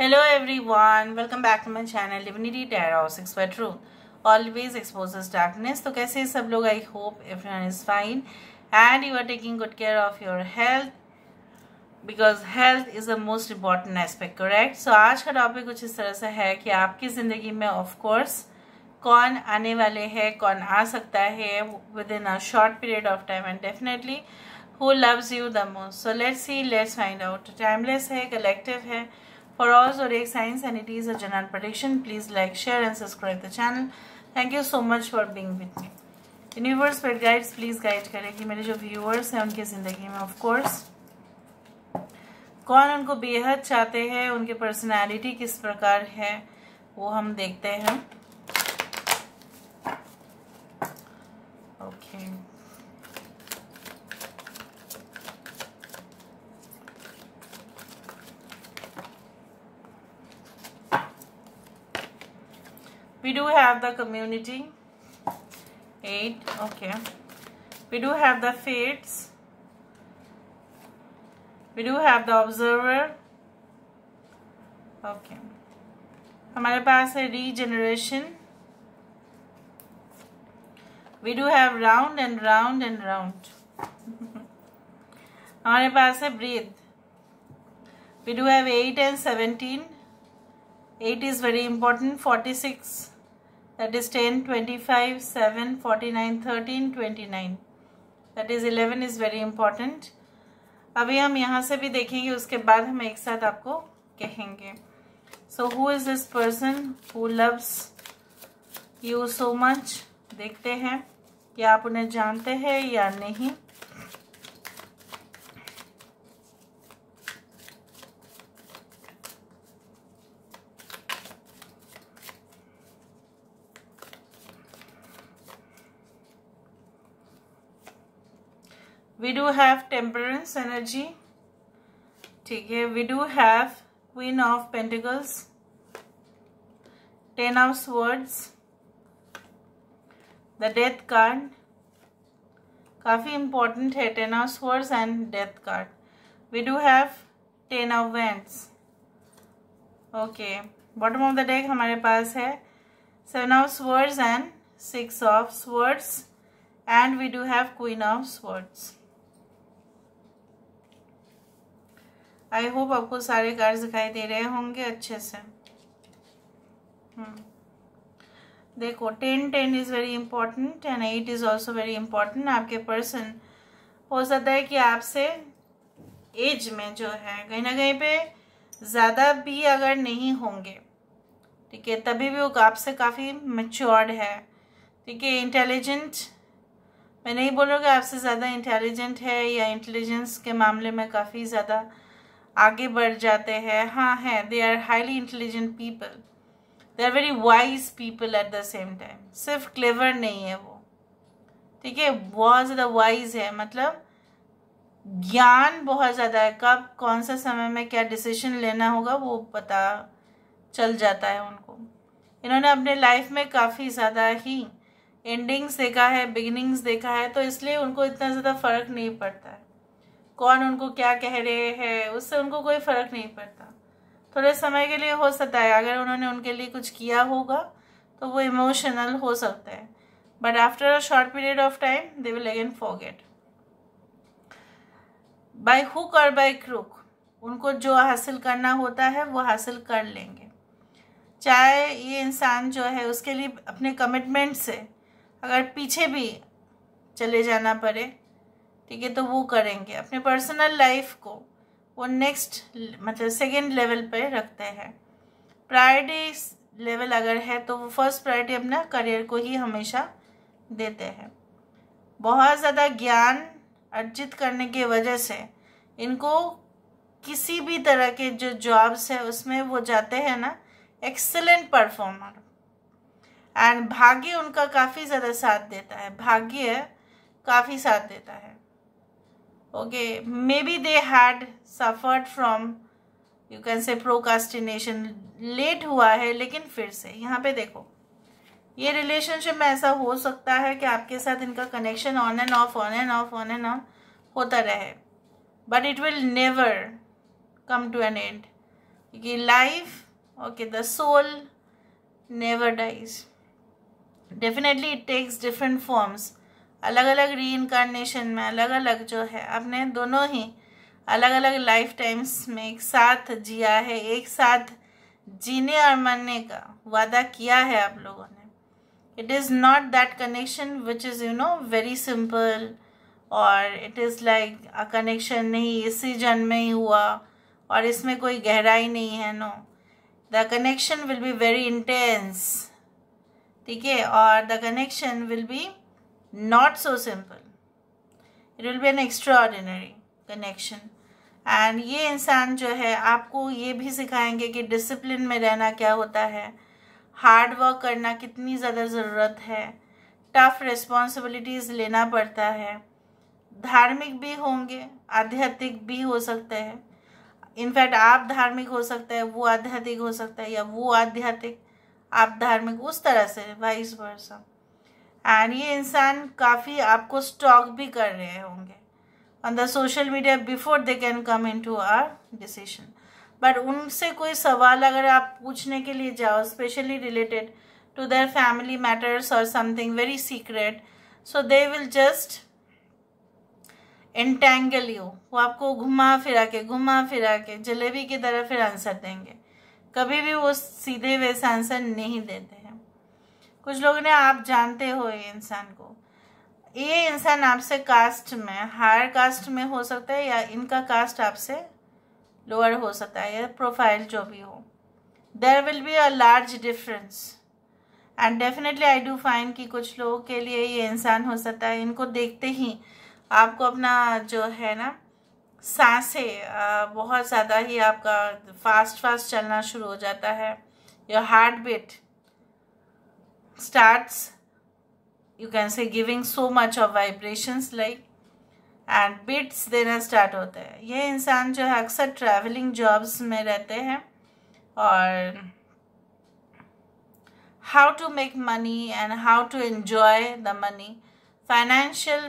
Hello everyone welcome back to my channel लिविनिटी डायरोसिक्स bedroom always exposes darkness तो कैसे सब लोग I hope everyone is fine and you are taking good care of your health because health is the most important aspect correct so आज का topic कुछ इस तरह से है कि आपकी ज़िंदगी में ऑफकोर्स कौन आने वाले है कौन आ सकता है within a short period of time and definitely who loves you the most so let's see let's find out timeless है कलेक्टिव है For all zodiac signs and it is a general prediction, please like, share and subscribe the channel. Thank you so much for being with me. Universe पेड guides please guide करें कि मेरे जो viewers हैं उनकी ज़िंदगी में ऑफ कोर्स कौन उनको बेहद चाहते हैं उनकी पर्सनालिटी किस प्रकार है वो हम देखते हैं okay okay. we do have the community 8 okay we do have the fates we do have the observer okay हमारे पास है regeneration we do have round and round and round हमारे पास है breathe we do have 8 and 17 8 is very important 46 that is 10 25 7 49 13 29 that is 11 is very important अभी हम यहाँ से भी देखेंगे उसके बाद हम एक साथ आपको कहेंगे so who is this person who loves you so much देखते हैं कि आप उन्हें जानते हैं या नहीं we do have temperance energy ठीक है we do have queen of pentacles ten of swords the death card काफ़ी इंपॉर्टेंट है ten of swords and death card we do have ten of wands okay bottom of the deck हमारे पास है seven of swords and six of swords and we do have queen of swords I hope आपको सारे card दिखाई दे रहे होंगे अच्छे से हम्म। देखो ten ten is very important and eight is also very important आपके पर्सन हो सकता है कि आपसे एज में जो है कहीं ना कहीं पे ज़्यादा भी अगर नहीं होंगे ठीक है तभी भी वो आपसे काफ़ी मेच्योर्ड है ठीक है इंटेलिजेंट मैं नहीं बोल रहा कि आपसे ज़्यादा इंटेलिजेंट है या इंटेलिजेंस के मामले में काफ़ी ज़्यादा आगे बढ़ जाते हैं हाँ हैं they are highly intelligent people they are very wise people at the same time सिर्फ क्लेवर नहीं है वो ठीक है बहुत ज़्यादा वाइज है मतलब ज्ञान बहुत ज़्यादा है कब कौन सा समय में क्या डिसीजन लेना होगा वो पता चल जाता है उनको इन्होंने अपने लाइफ में काफ़ी ज़्यादा ही एंडिंग्स देखा है बिगिनिंग्स देखा है तो इसलिए उनको इतना ज़्यादा फ़र्क नहीं पड़ता है कौन उनको क्या कह रहे हैं उससे उनको कोई फ़र्क नहीं पड़ता थोड़े समय के लिए हो सकता है अगर उन्होंने उनके लिए कुछ किया होगा तो वो इमोशनल हो सकता है but after a short period of time they will again forget by hook और बाय क्रुक उनको जो हासिल करना होता है वो हासिल कर लेंगे चाहे ये इंसान जो है उसके लिए अपने कमिटमेंट से अगर पीछे भी चले जाना पड़े ठीक है तो वो करेंगे अपने पर्सनल लाइफ को वो नेक्स्ट मतलब सेकेंड लेवल पे रखते हैं प्रायरिटी लेवल अगर है तो वो फर्स्ट प्रायरिटी अपना करियर को ही हमेशा देते हैं बहुत ज़्यादा ज्ञान अर्जित करने की वजह से इनको किसी भी तरह के जो जॉब्स है उसमें वो जाते हैं ना एक्सेलेंट परफॉर्मर एंड भाग्य उनका काफ़ी ज़्यादा साथ देता है भाग्य काफ़ी साथ देता है okay maybe they had suffered from you can say procrastination लेट हुआ है लेकिन फिर से यहाँ पे देखो ये रिलेशनशिप में ऐसा हो सकता है कि आपके साथ इनका connection on and off on and off on and on होता रहे but it will never come to an end क्योंकि life okay the soul never dies definitely it takes different forms अलग अलग री इनकारनेशन में अलग अलग जो है अपने दोनों ही अलग अलग लाइफ टाइम्स में एक साथ जिया है एक साथ जीने और मरने का वादा किया है आप लोगों ने it is not that connection which is you know very simple और it is like a connection नहीं इसी जन्म में ही हुआ और इसमें कोई गहराई नहीं है no the connection will be very intense ठीक है और the connection will be not so simple. It will be an extraordinary connection. And ये इंसान जो है आपको ये भी सिखाएंगे कि डिसिप्लिन में रहना क्या होता है हार्ड वर्क करना कितनी ज़्यादा ज़रूरत है टफ रिस्पॉन्सिबिलिटीज़ लेना पड़ता है धार्मिक भी होंगे आध्यात्मिक भी हो सकते हैं इनफैक्ट आप धार्मिक हो सकता है वो आध्यात्मिक हो सकता है या वो आध्यात्मिक आप धार्मिक उस तरह से वाइस वर्सा एंड ये इंसान काफ़ी आपको स्टॉक भी कर रहे होंगे on the social media before they can come in to our decision but उनसे कोई सवाल अगर आप पूछने के लिए जाओ specially related to their family matters और something very secret so they will just entangle you वो आपको घुमा फिरा के घुमा फिरा के जलेबी की तरह फिर आंसर देंगे कभी भी वो सीधे वैसे आंसर नहीं देते कुछ लोग ने आप जानते हो ये इंसान को ये इंसान आपसे कास्ट में हायर कास्ट में हो सकता है या इनका कास्ट आपसे लोअर हो सकता है या प्रोफाइल जो भी हो there will be a large difference and definitely I do find कि कुछ लोगों के लिए ये इंसान हो सकता है इनको देखते ही आपको अपना जो है ना सांसें बहुत ज़्यादा ही आपका फास्ट फास्ट चलना शुरू हो जाता है your heart beat starts you can say giving so much of vibrations like and beats देना स्टार्ट होता है ये इंसान जो है अक्सर ट्रैवलिंग जॉब्स में रहते हैं और how to make money and how to enjoy the money financial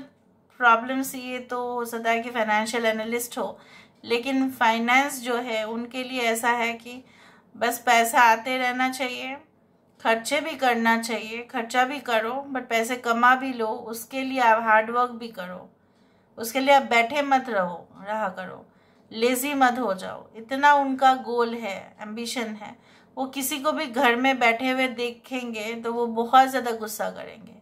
problems ये तो हो सकता है कि फाइनेंशियल एनालिस्ट हो लेकिन फाइनेंस जो है उनके लिए ऐसा है कि बस पैसा आते रहना चाहिए खर्चे भी करना चाहिए खर्चा भी करो बट पैसे कमा भी लो उसके लिए आप हार्डवर्क भी करो उसके लिए आप बैठे मत रहो रहा करो लेज़ी मत हो जाओ इतना उनका गोल है एम्बिशन है वो किसी को भी घर में बैठे हुए देखेंगे तो वो बहुत ज़्यादा गुस्सा करेंगे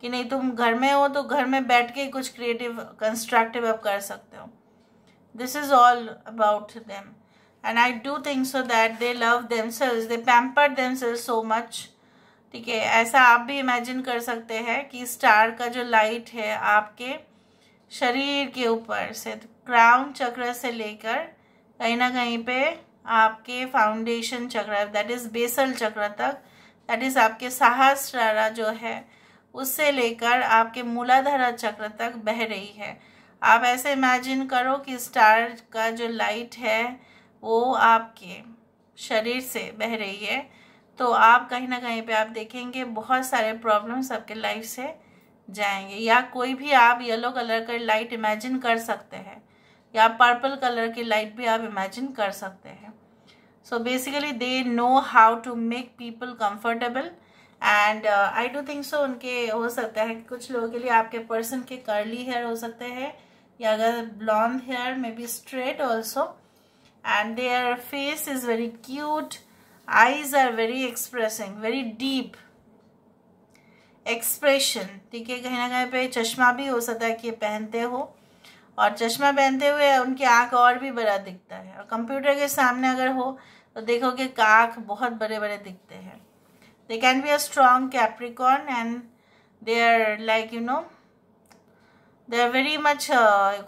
कि नहीं तुम घर में हो तो घर में बैठ के कुछ क्रिएटिव कंस्ट्रक्टिव आप कर सकते हो this is all about them and I do think so that they love themselves they pamper themselves so much ठीक है ऐसा आप भी इमेजिन कर सकते हैं कि स्टार का जो लाइट है आपके शरीर के ऊपर से क्राउन चक्र से लेकर कहीं ना कहीं पे आपके फाउंडेशन चक्र दैट इज़ बेसल चक्र तक दैट इज़ आपके रारा जो है उससे लेकर आपके मूलाधारा चक्र तक बह रही है आप ऐसे इमेजिन करो कि स्टार का जो लाइट है वो आपके शरीर से बह रही है तो आप कहीं ना कहीं पे आप देखेंगे बहुत सारे प्रॉब्लम्स आपके लाइफ से जाएंगे या कोई भी आप येलो कलर का लाइट इमेजिन कर सकते हैं या पर्पल कलर की लाइट भी आप इमेजिन कर सकते हैं so basically they know how to make people comfortable and I do think so उनके हो सकता है कुछ लोगों के लिए आपके पर्सन के कर्ली हेयर हो सकते हैं या अगर blonde hair may be straight also and their face is very cute eyes are very expressing very deep expression ठीक है कहीं ना कहीं पे चश्मा भी हो सकता है कि पहनते हो और चश्मा पहनते हुए उनकी आँख और भी बड़ा दिखता है और कंप्यूटर के सामने अगर हो तो देखोगे आँख बहुत बड़े बड़े दिखते हैं they can be a strong Capricorn and they are like you know they are very much you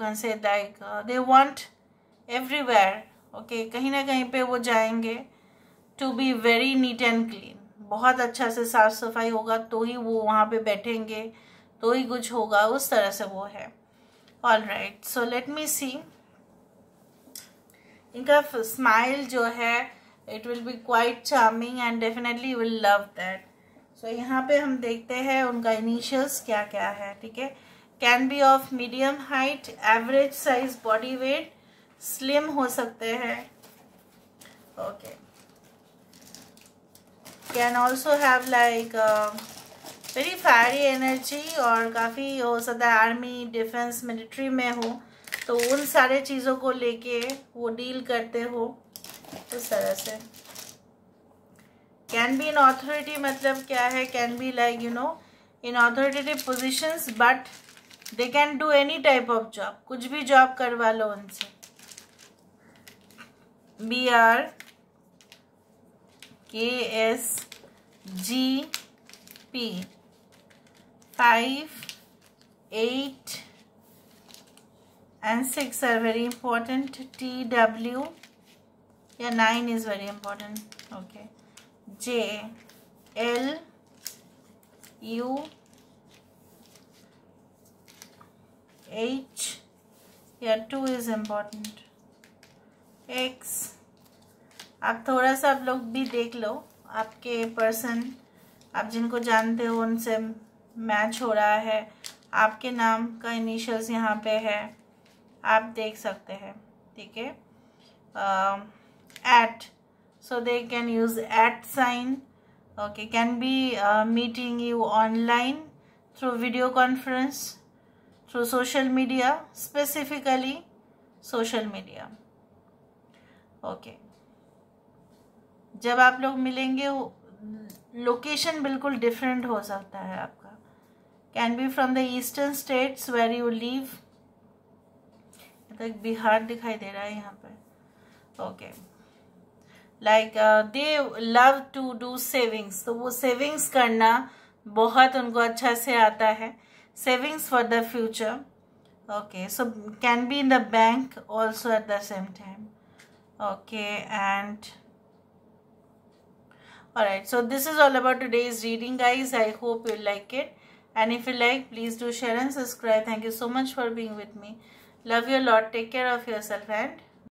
can say like they want everywhere okay okay, कहीं ना कहीं पे वो जाएंगे to be very neat and clean बहुत अच्छा से साफ सफाई होगा तो ही वो वहाँ पे बैठेंगे तो ही कुछ होगा उस तरह से वो है all right so let me see इनका स्माइल जो है it will be quite charming and definitely will love that so यहाँ पे हम देखते हैं उनका इनिशियल्स क्या क्या है ठीक है can be of medium height average size body weight slim हो सकते हैं okay can also have like very fiery energy और काफ़ी हो सकता है आर्मी डिफेंस मिलिट्री में हो तो उन सारे चीज़ों को लेके वो डील करते हो इस तरह से कैन बी इन ऑथोरिटी मतलब क्या है can be like you know in authoritative positions but they can do any type of job कुछ भी जॉब करवा लो उनसे BR, KS, GP, 5, 8 and 6 are very important, TW, yeah 9 is very important, okay, J, L, U, H, yeah 2 is important. X आप थोड़ा सा आप लोग भी देख लो आपके पर्सन आप जिनको जानते हो उनसे मैच हो रहा है आपके नाम का इनिशियल्स यहाँ पे है आप देख सकते हैं ठीक है eight so they can use eight sign okay can be meeting you online through video conference through social media specifically social media okay जब आप लोग मिलेंगे लोकेशन बिल्कुल डिफरेंट हो सकता है आपका can be from the eastern states where you live तक बिहार दिखाई दे रहा है यहाँ पर okay like they love to do savings तो वो सेविंग्स करना बहुत उनको अच्छा से आता है savings for the future okay so can be in the bank also at the same time okay and all right so this is all about today's reading guys i hope you like it and if you like please do share and subscribe thank you so much for being with me love you a lot take care of yourself and